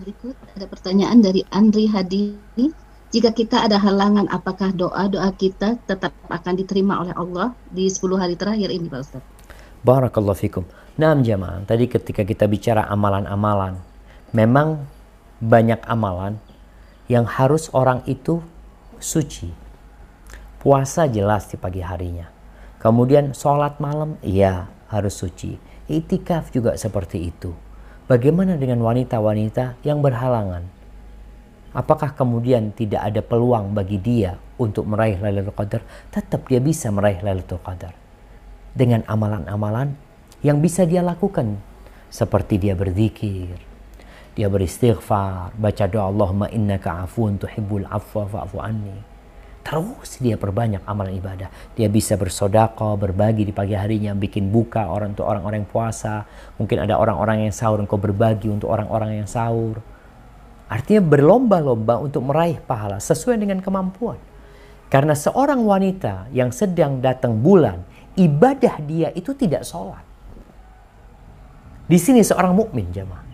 Berikut ada pertanyaan dari Andri Hadi. Jika kita ada halangan, apakah doa-doa kita tetap akan diterima oleh Allah di 10 hari terakhir ini, Pak Ustaz? Barakallahu fikum. Nah, jamaah, tadi ketika kita bicara amalan-amalan, memang banyak amalan yang harus orang itu suci. Puasa jelas di pagi harinya. Kemudian sholat malam, iya harus suci. Itikaf juga seperti itu Bagaimana dengan wanita-wanita yang berhalangan? Apakah kemudian tidak ada peluang bagi dia untuk meraih Lailatul Qadar? Tetap dia bisa meraih Lailatul Qadar. Dengan amalan-amalan yang bisa dia lakukan. Seperti dia berzikir, dia beristighfar, baca doa Allahumma innaka afuun tuhibbul afwa fa'fu anni Terus dia perbanyak amalan ibadah. Dia bisa bersodako, berbagi di pagi harinya, bikin buka orang untuk orang-orang yang puasa. Mungkin ada orang-orang yang sahur, engkau berbagi untuk orang-orang yang sahur. Artinya berlomba-lomba untuk meraih pahala sesuai dengan kemampuan. Karena seorang wanita yang sedang datang bulan, ibadah dia itu tidak sholat. Di sini seorang mukmin jemaah.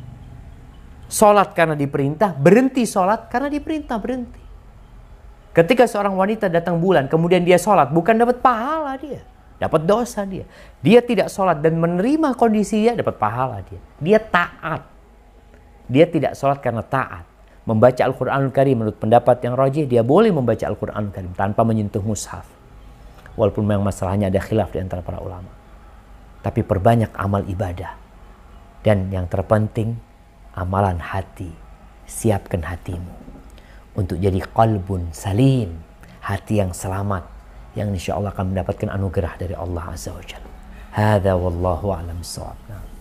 Sholat karena diperintah, berhenti sholat karena diperintah berhenti. Ketika seorang wanita datang bulan, kemudian dia sholat, bukan dapat pahala dia. Dapat dosa dia. Dia tidak sholat dan menerima kondisi dia, dapat pahala dia. Dia taat. Dia tidak sholat karena taat. Membaca Al-Quranul Karim menurut pendapat yang rojih, dia boleh membaca Al-Quranul Karim tanpa menyentuh mushaf. Walaupun memang masalahnya ada khilaf di antara para ulama. Tapi perbanyak amal ibadah. Dan yang terpenting, amalan hati. Siapkan hatimu untuk jadi qalbun salim, hati yang selamat yang insyaallah akan mendapatkan anugerah dari Allah Azza Wajalla. Jalla. wallahu alam bissawab. Nah.